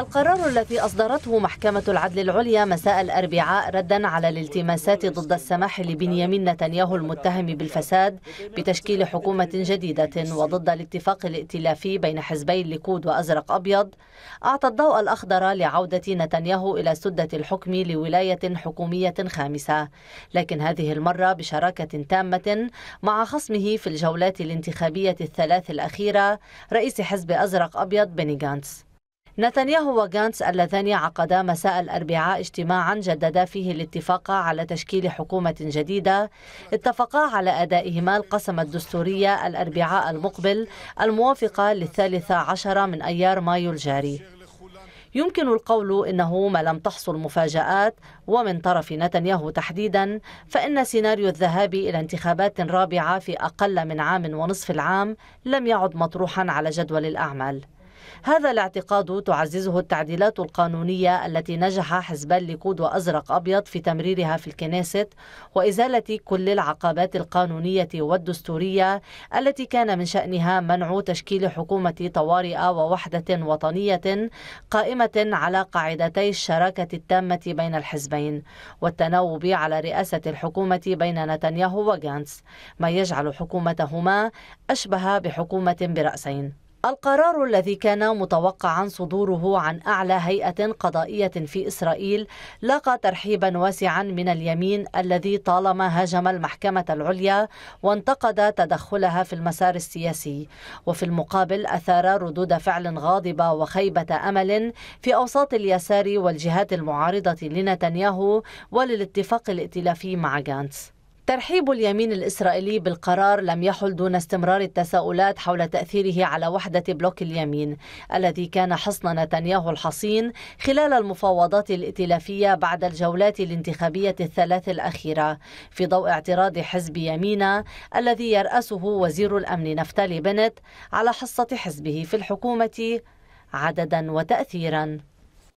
القرار الذي أصدرته محكمة العدل العليا مساء الأربعاء ردا على الالتماسات ضد السماح لبنيامين نتنياهو المتهم بالفساد بتشكيل حكومة جديدة وضد الاتفاق الائتلافي بين حزبي الليكود وأزرق أبيض أعطى الضوء الأخضر لعودة نتنياهو إلى سدة الحكم لولاية حكومية خامسة لكن هذه المرة بشراكة تامة مع خصمه في الجولات الانتخابية الثلاث الأخيرة رئيس حزب أزرق أبيض بني جانس نتنياهو وغانتس اللذان عقدا مساء الأربعاء اجتماعا جددا فيه الاتفاق على تشكيل حكومة جديدة اتفقا على أدائهما القسم الدستورية الأربعاء المقبل الموافقة للثالث عشر من أيار مايو الجاري يمكن القول انه ما لم تحصل مفاجات ومن طرف نتنياهو تحديدا فان سيناريو الذهاب الى انتخابات رابعه في اقل من عام ونصف العام لم يعد مطروحا على جدول الاعمال هذا الاعتقاد تعززه التعديلات القانونية التي نجح حزب الليكود وأزرق أبيض في تمريرها في الكنيست وإزالة كل العقبات القانونية والدستورية التي كان من شأنها منع تشكيل حكومة طوارئ ووحدة وطنية قائمة على قاعدتي الشراكة التامة بين الحزبين والتناوب على رئاسة الحكومة بين نتنياهو وغانس ما يجعل حكومتهما أشبه بحكومة برأسين القرار الذي كان متوقعا صدوره عن اعلى هيئه قضائيه في اسرائيل لاقى ترحيبا واسعا من اليمين الذي طالما هاجم المحكمه العليا وانتقد تدخلها في المسار السياسي وفي المقابل اثار ردود فعل غاضبه وخيبه امل في اوساط اليسار والجهات المعارضه لنتنياهو وللاتفاق الائتلافي مع جانتس ترحيب اليمين الإسرائيلي بالقرار لم يحل دون استمرار التساؤلات حول تأثيره على وحدة بلوك اليمين الذي كان حصن نتنياهو الحصين خلال المفاوضات الائتلافية بعد الجولات الانتخابية الثلاث الأخيرة في ضوء اعتراض حزب يمينا الذي يرأسه وزير الأمن نفتالي بنت على حصة حزبه في الحكومة عددا وتأثيرا